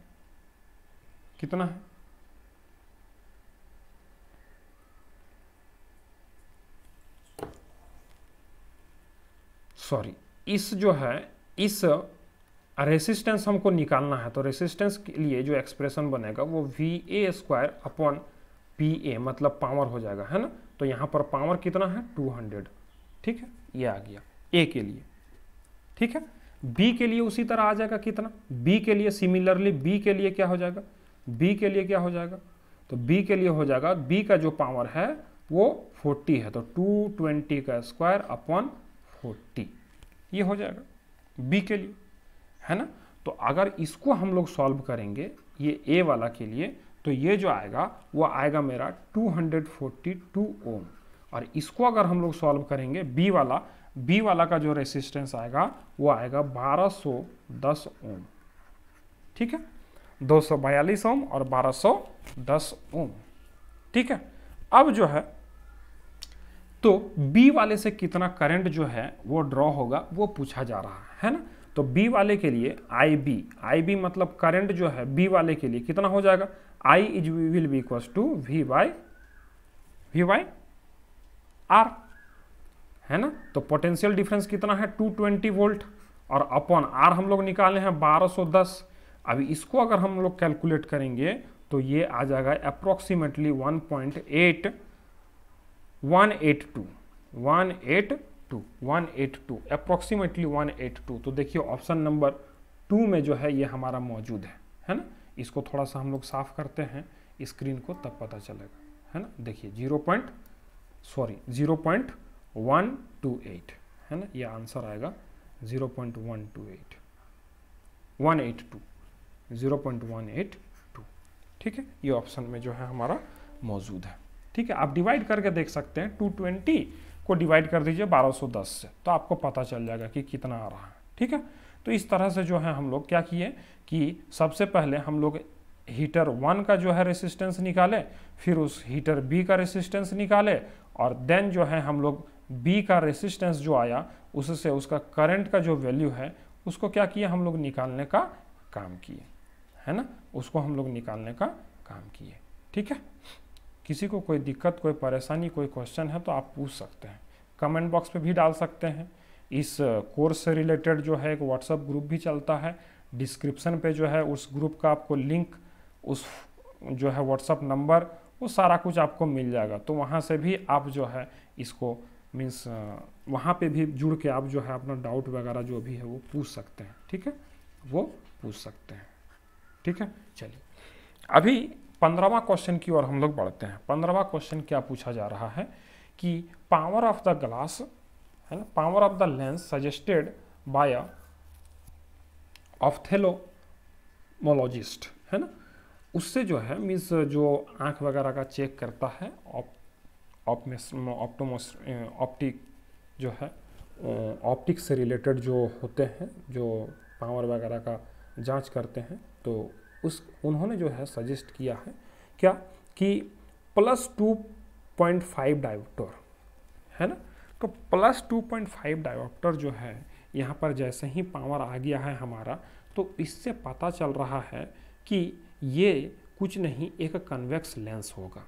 कितना है सॉरी इस जो है इस रेसिस्टेंस हमको निकालना है तो रेसिस्टेंस के लिए जो एक्सप्रेशन बनेगा वो V A square upon P A मतलब पावर हो जाएगा है ना तो यहाँ पर पावर कितना है 200 ठीक है ये आ गया ए के लिए ठीक है बी के लिए उसी तरह आ जाएगा कितना बी के लिए सिमिलरली बी के लिए क्या हो जाएगा बी के लिए क्या हो जाएगा तो बी के लिए हो जाएगा बी का जो पावर है वो 40 है तो 220 का स्क्वायर अपॉन 40 ये हो जाएगा बी के लिए है ना तो अगर इसको हम लोग सॉल्व करेंगे ये ए वाला के लिए तो ये जो आएगा वो आएगा मेरा 242 ओम और इसको अगर हम लोग सॉल्व करेंगे बी वाला बी वाला का जो रेसिस्टेंस आएगा वो आएगा 1210 ओम ठीक है दो ओम और 1210 ओम ठीक है अब जो है तो बी वाले से कितना करंट जो है वो ड्रॉ होगा वो पूछा जा रहा है है ना तो बी वाले के लिए आई बी आई बी मतलब करंट जो है बी वाले के लिए कितना हो जाएगा I is will be equals to V by V by R है ना तो पोटेंशियल डिफरेंस कितना है 220 वोल्ट और अपॉन आर हम लोग निकाले हैं 1210 अभी इसको अगर हम लोग कैलकुलेट करेंगे तो ये आ जाएगा अप्रोक्सीमेटली 1.8 182 182 182 अप्रोक्सीमेटली 182 तो देखिए ऑप्शन नंबर टू में जो है ये हमारा मौजूद है है ना इसको थोड़ा सा हम लोग साफ करते हैं स्क्रीन को तब पता चलेगा है ना देखिए zero point sorry zero point one two eight है ना ये आंसर आएगा zero point one two eight one eight two zero point one eight two ठीक है ये ऑप्शन में जो है हमारा मौजूद है ठीक है आप डिवाइड करके देख सकते हैं टू ट्वेंटी को डिवाइड कर दीजिए बारह सौ दस से तो आपको पता चल जाएगा कि कितना आ रहा है ठीक है तो इस तरह से जो है हम लोग क्या किए कि सबसे पहले हम लोग हीटर वन का जो है रेसिस्टेंस निकाले फिर उस हीटर बी का रेसिस्टेंस निकाले और देन जो है हम लोग बी का रेसिस्टेंस जो आया उससे उसका करंट का जो वैल्यू है उसको क्या किया हम लोग निकालने का काम किए है ना उसको हम लोग निकालने का काम किए ठीक है किसी को कोई दिक्कत कोई परेशानी कोई क्वेश्चन है तो आप पूछ सकते हैं कमेंट बॉक्स पर भी डाल सकते हैं इस कोर्स से रिलेटेड जो है एक व्हाट्सअप ग्रुप भी चलता है डिस्क्रिप्शन पे जो है उस ग्रुप का आपको लिंक उस जो है व्हाट्सअप नंबर वो सारा कुछ आपको मिल जाएगा तो वहाँ से भी आप जो है इसको मीन्स वहाँ पे भी जुड़ के आप जो है अपना डाउट वगैरह जो भी है वो पूछ सकते हैं ठीक है वो पूछ सकते हैं ठीक है चलिए अभी पंद्रहवा क्वेश्चन की ओर हम लोग बढ़ते हैं पंद्रहवा क्वेश्चन क्या पूछा जा रहा है कि पावर ऑफ द ग्लास है ना power of the lens suggested by ophthalmologist है ना उससे जो है मीन्स जो आँख वगैरह का चेक करता है ऑप्टोमोस ऑप्टिक जो है ऑप्टिक से रिलेटेड जो होते हैं जो पावर वगैरह का जांच करते हैं तो उस उन्होंने जो है सजेस्ट किया है क्या कि plus two point five diopter है ना तो plus two point five diopter जो है यहाँ पर जैसे ही पावर आ गया है हमारा तो इससे पता चल रहा है कि ये कुछ नहीं एक कन्वेक्स लेंस होगा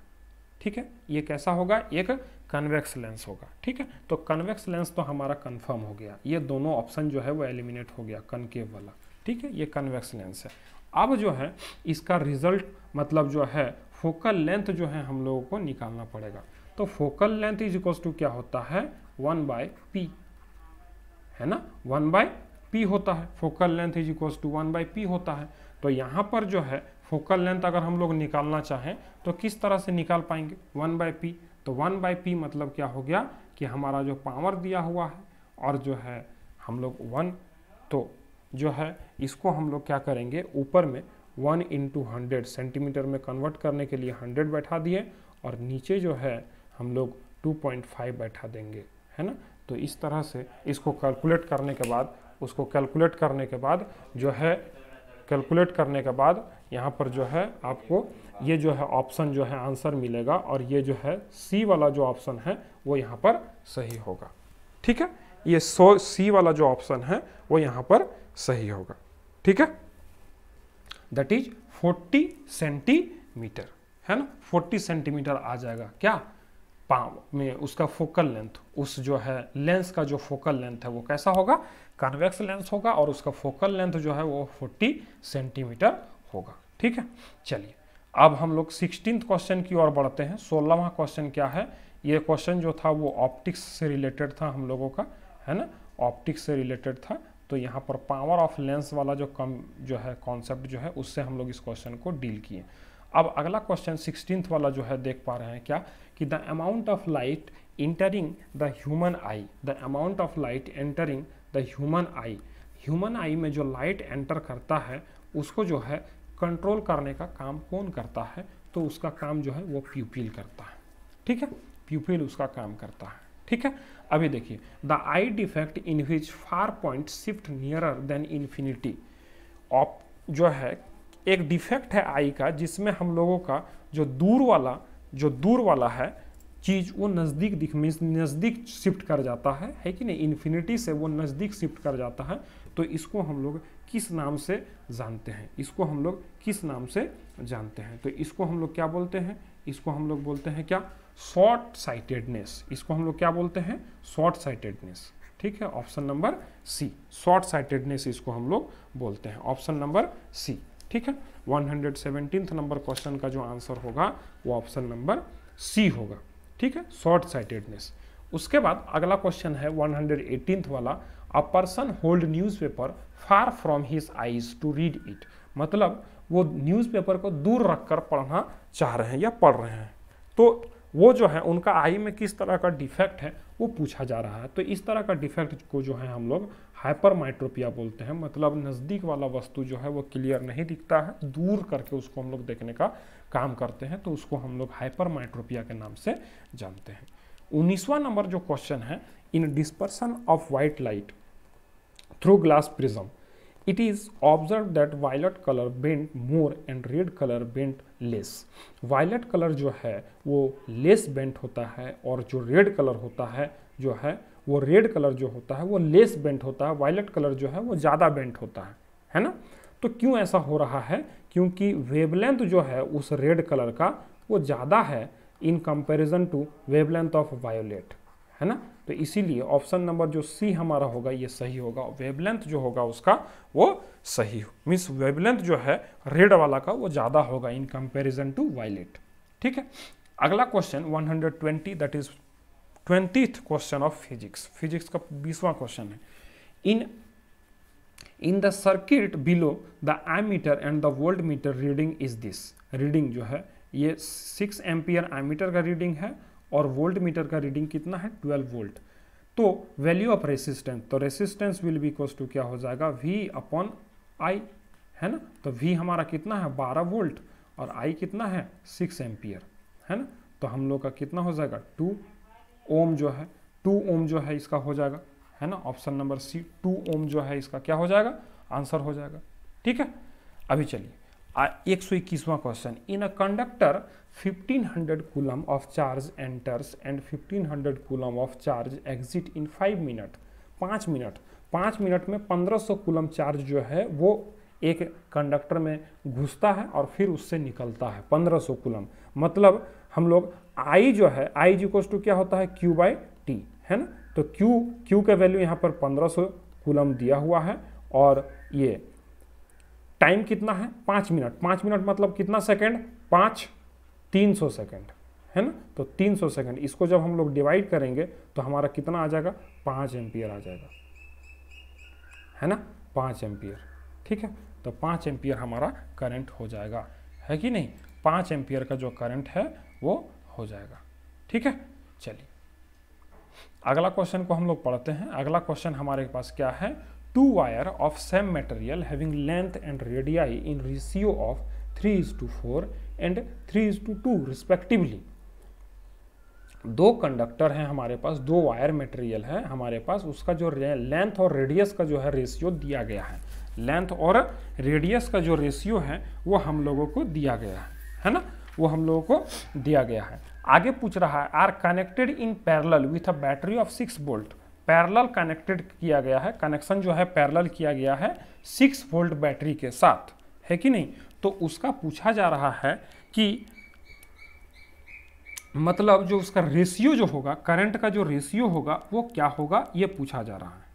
ठीक है ये कैसा होगा एक कन्वेक्स लेंस होगा ठीक है तो कन्वेक्स लेंस तो हमारा कन्फर्म हो गया ये दोनों ऑप्शन जो है वो एलिमिनेट हो गया कनकेव वाला ठीक है ये कन्वेक्स लेंस है अब जो है इसका रिजल्ट मतलब जो है फोकल लेंथ जो है हम लोगों को निकालना पड़ेगा तो focal length is equal to क्या होता है वन बाय पी है ना वन बाय पी होता है focal length is equal to one by P होता है तो यहाँ पर जो है फोकल लेंथ अगर हम लोग निकालना चाहें तो किस तरह से निकाल पाएंगे वन बाय पी तो वन बाय पी मतलब क्या हो गया कि हमारा जो पावर दिया हुआ है और जो है हम लोग वन तो जो है इसको हम लोग क्या करेंगे ऊपर में वन इंटू हंड्रेड सेंटीमीटर में कन्वर्ट करने के लिए हंड्रेड बैठा दिए और नीचे जो है हम लोग टू पॉइंट फाइव बैठा देंगे है ना तो इस तरह से इसको कैलकुलेट करने के बाद उसको कैलकुलेट करने के बाद जो है कैलकुलेट करने के बाद यहाँ पर जो है आपको ये जो है ऑप्शन जो है आंसर मिलेगा और ये जो है सी वाला जो ऑप्शन है वो यहाँ पर सही होगा ठीक है ये सो सी वाला जो ऑप्शन है वो यहाँ पर सही होगा ठीक है दैट इज 40 सेंटीमीटर है ना 40 सेंटीमीटर आ जाएगा क्या पाव में उसका फोकल लेंथ उस जो है लेंस का जो फोकल लेंथ है वो कैसा होगा कन्वेक्स लेंस होगा और उसका फोकल लेंथ जो है वो 40 सेंटीमीटर होगा ठीक है चलिए अब हम लोग सिक्सटीन क्वेश्चन की ओर बढ़ते हैं सोलहवा क्वेश्चन क्या है ये क्वेश्चन जो था वो ऑप्टिक्स से रिलेटेड था हम लोगों का है ना ऑप्टिक्स से रिलेटेड था तो यहाँ पर पावर ऑफ लेंस वाला जो कम जो है कॉन्सेप्ट जो है उससे हम लोग इस क्वेश्चन को डील किए अब अगला क्वेश्चन सिक्सटीन वाला जो है देख पा रहे हैं क्या कि the amount of light entering the human eye the amount of light entering the human eye human eye में जो लाइट एंटर करता है उसको जो है कंट्रोल करने का काम कौन करता है तो उसका काम जो है वो प्यूपिल करता है ठीक है प्यूपिल उसका काम करता है ठीक है अभी देखिए the eye defect in which far point shift nearer than infinity of जो है एक डिफेक्ट है आई का जिसमें हम लोगों का जो दूर वाला जो दूर वाला है चीज़ वो नज़दीक दिख मीन्स नज़दीक शिफ्ट कर जाता है है कि नहीं इन्फिनिटी से वो नज़दीक शिफ्ट कर जाता है तो इसको हम लोग किस नाम से जानते हैं इसको हम लोग किस नाम से जानते हैं तो इसको हम लोग क्या बोलते हैं इसको हम लोग बोलते हैं क्या शॉर्ट साइटेडनेस इसको हम लोग क्या बोलते हैं शॉर्ट साइटेडनेस ठीक है option number C short sightedness इसको हम लोग बोलते हैं ऑप्शन नंबर सी ठीक है वन हंड्रेड नंबर क्वेश्चन का जो आंसर होगा वो ऑप्शन नंबर सी होगा ठीक है शॉर्ट साइटेडनेस उसके बाद अगला क्वेश्चन है वन हंड्रेड वाला a person hold newspaper far from his eyes to read it मतलब वो न्यूज़पेपर को दूर रखकर पढ़ना चाह रहे हैं या पढ़ रहे हैं तो वो जो है उनका आई में किस तरह का डिफेक्ट है वो पूछा जा रहा है तो इस तरह का डिफेक्ट को जो है हम लोग हाइपरमाइट्रोपिया बोलते हैं मतलब नज़दीक वाला वस्तु जो है वो क्लियर नहीं दिखता है दूर करके उसको हम लोग देखने का काम करते हैं तो उसको हम लोग हाइपरमाइट्रोपिया के नाम से जानते हैं उन्नीसवा नंबर जो क्वेश्चन है in dispersion of white light through glass prism it is observe that violet colour bent more and red colour bent less violet colour जो है वो लेस बेंट होता है और जो रेड कलर होता है जो है वो रेड कलर जो होता है वो लेस बेंट होता है वायलट कलर जो है वो ज़्यादा बेंट होता है है ना तो क्यों ऐसा हो रहा है क्योंकि वेवलेंथ जो है उस रेड कलर का वो ज़्यादा है in comparison to wavelength of violet है ना तो इसीलिए ऑप्शन नंबर जो सी हमारा होगा ये सही होगा वेबलेंथ जो होगा उसका वो सही मीन्स वेबलेंथ जो है रेड वाला का वो ज़्यादा होगा इन कंपेरिजन टू वायलेट ठीक है अगला question 120 that is twenty question of physics physics का बीसवां क्वेश्चन है in in the circuit below the I meter and the volt meter reading is this reading जो है ये सिक्स एम्पियर आई मीटर का रीडिंग है और वोल्ट मीटर का रीडिंग कितना है 12 वोल्ट तो वैल्यू ऑफ रेसिस्टेंस तो resistance will be equals to क्या हो जाएगा वी अपॉन आई है ना तो वी हमारा कितना है 12 वोल्ट और आई कितना है 6 एम्पियर है ना तो हम लोग का कितना हो जाएगा टू ओम जो है टू ओम जो है इसका हो जाएगा है ना option number C two ohm जो है इसका क्या हो जाएगा आंसर हो जाएगा ठीक है अभी चलिए एक सौ इक्कीसवां question in a conductor 1500 coulomb of charge enters and 1500 coulomb of charge exit in five minute पाँच मिनट पाँच मिनट में 1500 कूलम चार्ज जो है वो एक कंडक्टर में घुसता है और फिर उससे निकलता है 1500 कूलम मतलब हम लोग आई जो है आई इक्वस टू क्या होता है क्यू बाई टी है ना तो क्यू क्यू का वैल्यू यहाँ पर 1500 कूलम दिया हुआ है और ये टाइम कितना है पाँच मिनट पाँच मिनट मतलब कितना सेकेंड पाँच तीन सौ सेकेंड है ना तो तीन सौ सेकेंड इसको जब हम लोग डिवाइड करेंगे तो हमारा कितना आ जाएगा पाँच एम्पियर आ जाएगा है ना पाँच एम्पियर ठीक है तो पाँच एम्पियर हमारा करंट हो जाएगा है कि नहीं पाँच एम्पियर का जो करंट है वो हो जाएगा ठीक है चलिए अगला क्वेश्चन को हम लोग पढ़ते हैं अगला क्वेश्चन हमारे पास क्या है two wire of same material having length and radii in ratio of 3 is to 4 and three is to two respectively दो कंडक्टर हैं हमारे पास दो वायर मटेरियल है हमारे पास उसका जो लेंथ और रेडियस का जो है रेशियो दिया गया है लेंथ और रेडियस का जो रेशियो है वो हम लोगों को दिया गया है है ना वो हम लोगों को दिया गया है आगे पूछ रहा है are connected in parallel with a battery of six volt parallel connected किया गया है कनेक्शन जो है पैरेलल किया गया है सिक्स वोल्ट बैटरी के साथ है कि नहीं तो उसका पूछा जा रहा है कि मतलब जो उसका रेशियो जो होगा करंट का जो रेशियो होगा वो क्या होगा ये पूछा जा रहा है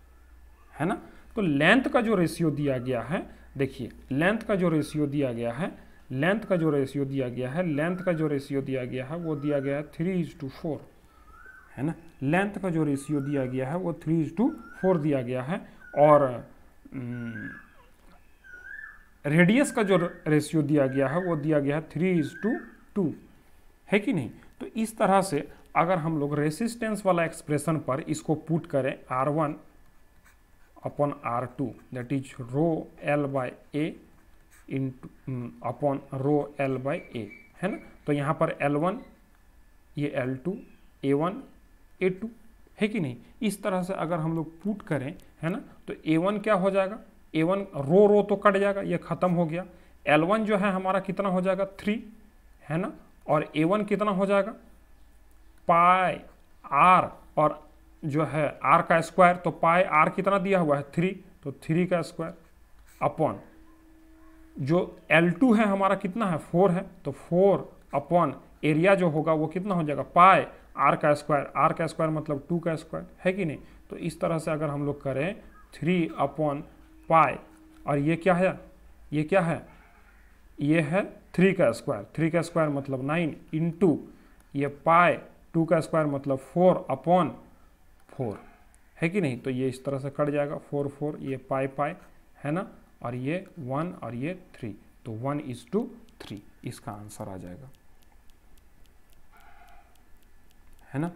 है ना तो लेंथ का जो रेशियो दिया गया है देखिए लेंथ का जो रेशियो दिया गया है लेंथ का जो रेशियो दिया गया है लेंथ का जो रेशियो दिया गया है वो दिया गया है थ्री इज टू फोर है ना लेंथ का जो रेशियो दिया गया है वो थ्री टू फोर दिया गया है और रेडियस हम्म, का जो रेशियो दिया गया है वो दिया गया है थ्री इज टू टू है कि नहीं तो इस तरह से अगर हम लोग रेसिस्टेंस वाला एक्सप्रेशन पर इसको पुट करें R one upon R two that is rho L by A in upon rho L by A है ना तो यहाँ पर एल वन ये L two A one A two है कि नहीं इस तरह से अगर हम लोग पुट करें है ना तो ए वन क्या हो जाएगा ए वन रो रो तो कट जाएगा ये खत्म हो गया एल वन जो है हमारा कितना हो जाएगा थ्री है ना और ए वन कितना हो जाएगा पाए आर और जो है आर का स्क्वायर तो पाए आर कितना दिया हुआ है थ्री तो थ्री का स्क्वायर अपॉन जो एल टू है हमारा कितना है फोर है तो फोर अपॉन एरिया जो होगा वो कितना हो जाएगा पाए आर का स्क्वायर आर का स्क्वायर मतलब टू का स्क्वायर है कि नहीं तो इस तरह से अगर हम लोग करें थ्री अपॉन पाई और ये क्या है ये क्या है ये है थ्री का स्क्वायर थ्री का स्क्वायर मतलब नाइन इन टू ये पाए टू का स्क्वायर मतलब फोर अपॉन फोर है कि नहीं तो ये इस तरह से कट जाएगा फोर फोर ये पाए पाए है ना और ये वन और ये थ्री तो वन इज टू थ्री इसका आंसर आ जाएगा है ना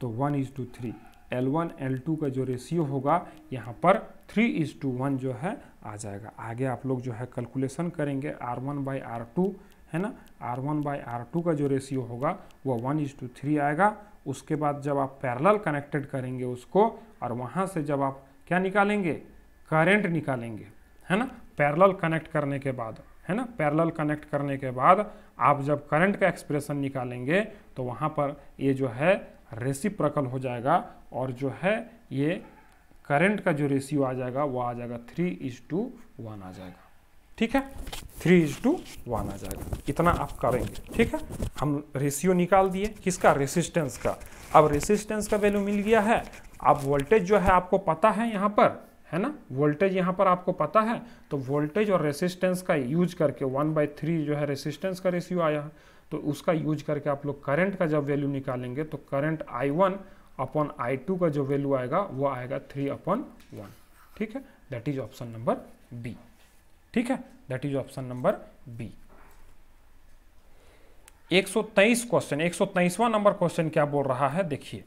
तो one is to three L one L two का जो रेशियो होगा यहाँ पर थ्री इज टू वन जो है आ जाएगा आगे आप लोग जो है कैलकुलेशन करेंगे R one by R two है ना R one by R two का जो रेशियो होगा वह वन इज टू थ्री आएगा उसके बाद जब आप पैरेलल कनेक्टेड करेंगे उसको और वहाँ से जब आप क्या निकालेंगे करेंट निकालेंगे है ना पैरेलल कनेक्ट करने के बाद है ना पैरेलल कनेक्ट करने के बाद आप जब करंट का एक्सप्रेशन निकालेंगे तो वहाँ पर ये जो है रेसिप्रकल हो जाएगा और जो है ये करंट का जो रेशियो आ जाएगा वो आ जाएगा थ्री इज टू वन आ जाएगा ठीक है थ्री इज टू वन आ जाएगा इतना आप करेंगे ठीक है हम रेशियो निकाल दिए किसका रेसिस्टेंस का अब रेसिस्टेंस का वैल्यू मिल गया है अब वोल्टेज जो है आपको पता है यहाँ पर है ना वोल्टेज यहाँ पर आपको पता है तो वोल्टेज और रेसिस्टेंस का यूज करके वन बाई थ्री जो है रेसिस्टेंस का रेशियो आया है तो उसका यूज करके आप लोग करंट का जब वैल्यू निकालेंगे तो current I one upon I two का जो वैल्यू आएगा वो आएगा थ्री अपॉन वन ठीक है that is option number B ठीक है that is option number B 123 question तेईसवा नंबर क्वेश्चन क्या बोल रहा है देखिए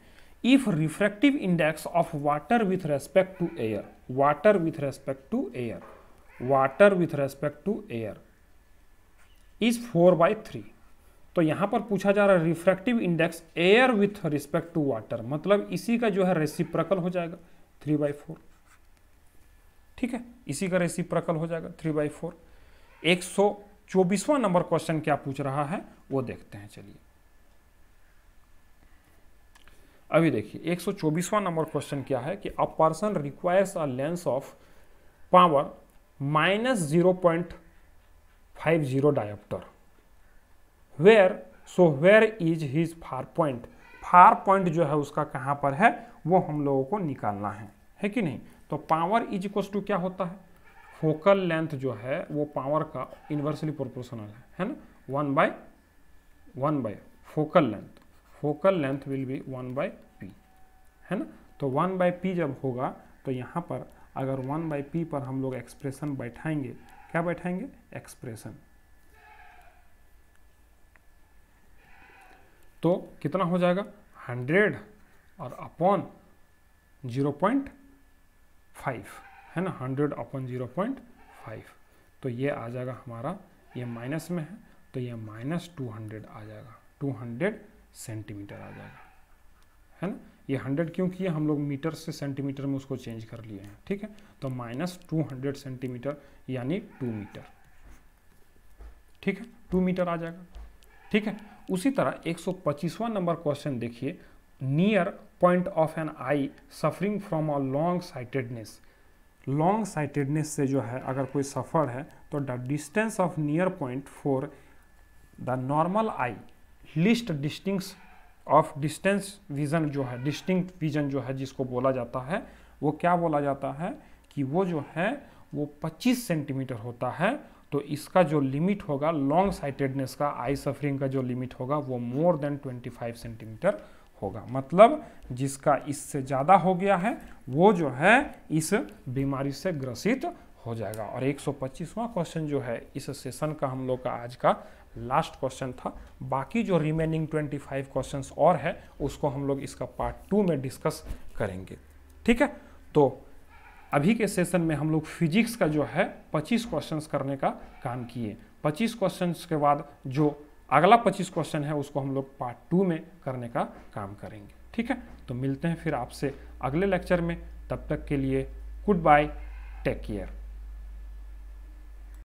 if refractive index of water with respect to air water with respect to air water with respect to air is 4 by 3 तो यहां पर पूछा जा रहा है refractive index air with respect to water मतलब इसी का जो है रेसिप्रकल हो जाएगा थ्री बाई फोर ठीक है इसी का रेसिप्रकल हो जाएगा थ्री बाई फोर एक सौ चौबीसवां नंबर क्वेश्चन क्या पूछ रहा है वो देखते हैं चलिए अभी देखिए एक नंबर क्वेश्चन क्या है कि a person requires a lens of power minus zero point five zero dioptre where so where is his far point far point जो है उसका कहां पर है वो हम लोगों को निकालना है है कि नहीं तो पावर इज इक्व टू क्या होता है फोकल लेंथ जो है वो पावर का इन्वर्सली प्रोपोर्शनल है है ना one by one by focal length focal length will be one by P है ना तो वन बाई पी जब होगा तो यहाँ पर अगर वन बाय पी पर हम लोग एक्सप्रेशन बैठाएंगे क्या बैठाएंगे एक्सप्रेशन तो कितना हो जाएगा हंड्रेड और अपॉन जीरो पॉइंट फाइव है ना hundred upon zero point five तो ये आ जाएगा हमारा ये माइनस में है तो ये माइनस टू हंड्रेड आ जाएगा टू हंड्रेड सेंटीमीटर आ जाएगा है ना ये हंड्रेड क्यों किया हम लोग मीटर से सेंटीमीटर में उसको चेंज कर लिए हैं ठीक है तो माइनस टू हंड्रेड सेंटीमीटर यानी टू मीटर ठीक है टू मीटर आ जाएगा ठीक है उसी तरह एक सौ पच्चीसवा नंबर क्वेश्चन देखिए near point of an eye suffering from a long sightedness long sightedness से जो है अगर कोई सफ़र है तो the distance of near point for the normal eye least distinct of distance vision जो है डिस्टिंक्ट विज़न जो है जिसको बोला जाता है वो क्या बोला जाता है कि वो जो है वो 25 सेंटीमीटर होता है तो इसका जो लिमिट होगा लॉन्ग साइटेडनेस का आई सफरिंग का जो लिमिट होगा वो मोर देन 25 सेंटीमीटर होगा मतलब जिसका इससे ज़्यादा हो गया है वो जो है इस बीमारी से ग्रसित हो जाएगा और 125वां क्वेश्चन जो है इस सेशन का हम लोग का आज का लास्ट क्वेश्चन था बाकी जो रिमेनिंग 25 क्वेश्चंस और है उसको हम लोग इसका पार्ट टू में डिस्कस करेंगे ठीक है तो अभी के सेशन में हम लोग फिजिक्स का जो है 25 क्वेश्चंस करने का काम किए 25 क्वेश्चंस के बाद जो अगला 25 क्वेश्चन है उसको हम लोग पार्ट टू में करने का काम करेंगे ठीक है तो मिलते हैं फिर आपसे अगले लेक्चर में तब तक के लिए गुड बाय टेक केयर